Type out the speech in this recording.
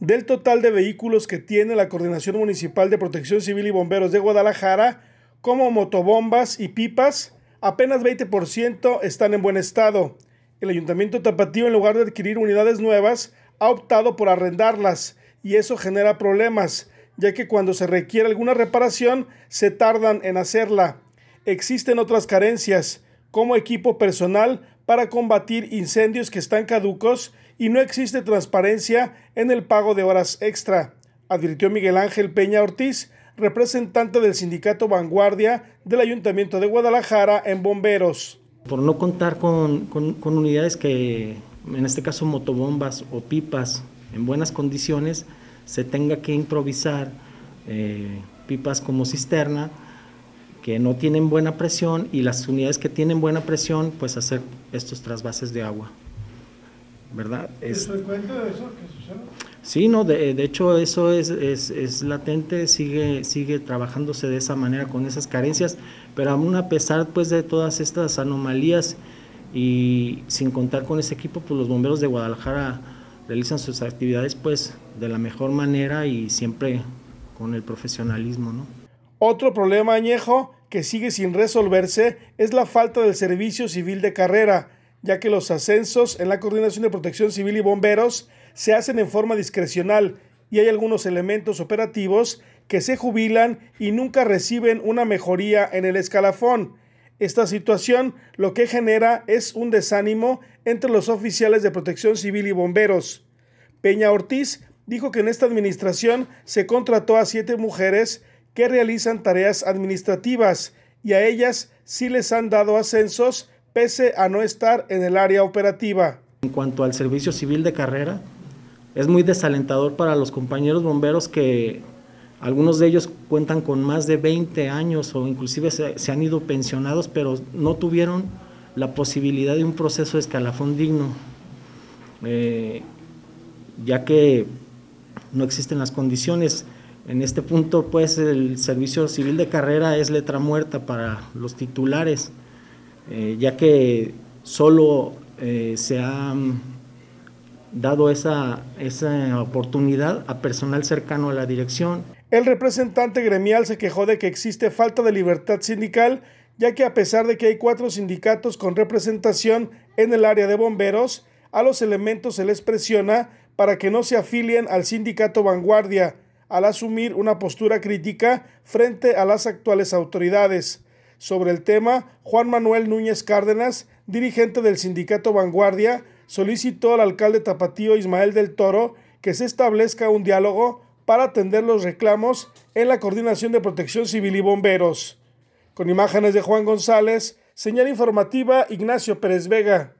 Del total de vehículos que tiene la Coordinación Municipal de Protección Civil y Bomberos de Guadalajara, como motobombas y pipas, apenas 20% están en buen estado. El Ayuntamiento Tapatío, en lugar de adquirir unidades nuevas, ha optado por arrendarlas y eso genera problemas, ya que cuando se requiere alguna reparación se tardan en hacerla. Existen otras carencias, como equipo personal para combatir incendios que están caducos y no existe transparencia en el pago de horas extra, advirtió Miguel Ángel Peña Ortiz, representante del sindicato Vanguardia del Ayuntamiento de Guadalajara en Bomberos. Por no contar con, unidades que, en este caso motobombas o pipas, en buenas condiciones, se tenga que improvisar eh, pipas como cisterna, que no tienen buena presión y las unidades que tienen buena presión, pues hacer estos trasvases de agua. ¿verdad? Es, de eso que sucede? Sí, no, de, de hecho eso es, es, es, latente, sigue, sigue trabajándose de esa manera con esas carencias, pero aún a pesar pues de todas estas anomalías y sin contar con ese equipo, pues los bomberos de Guadalajara realizan sus actividades pues de la mejor manera y siempre con el profesionalismo, ¿no? Otro problema añejo que sigue sin resolverse es la falta del servicio civil de carrera ya que los ascensos en la Coordinación de Protección Civil y Bomberos se hacen en forma discrecional y hay algunos elementos operativos que se jubilan y nunca reciben una mejoría en el escalafón. Esta situación lo que genera es un desánimo entre los oficiales de protección civil y bomberos. Peña Ortiz dijo que en esta administración se contrató a siete mujeres que realizan tareas administrativas y a ellas sí les han dado ascensos pese a no estar en el área operativa. En cuanto al servicio civil de carrera, es muy desalentador para los compañeros bomberos que algunos de ellos cuentan con más de 20 años o inclusive se, han ido pensionados, pero no tuvieron la posibilidad de un proceso de escalafón digno, eh, ya que no existen las condiciones. En este punto, pues, el servicio civil de carrera es letra muerta para los titulares. Eh, ya que solo eh, se ha mm, dado esa, esa oportunidad a personal cercano a la dirección. El representante gremial se quejó de que existe falta de libertad sindical, ya que a pesar de que hay cuatro sindicatos con representación en el área de bomberos, a los elementos se les presiona para que no se afilien al sindicato vanguardia, al asumir una postura crítica frente a las actuales autoridades. Sobre el tema, Juan Manuel Núñez Cárdenas, dirigente del sindicato Vanguardia, solicitó al alcalde tapatío Ismael del Toro que se establezca un diálogo para atender los reclamos en la Coordinación de Protección Civil y Bomberos. Con imágenes de Juan González, señal informativa Ignacio Pérez Vega.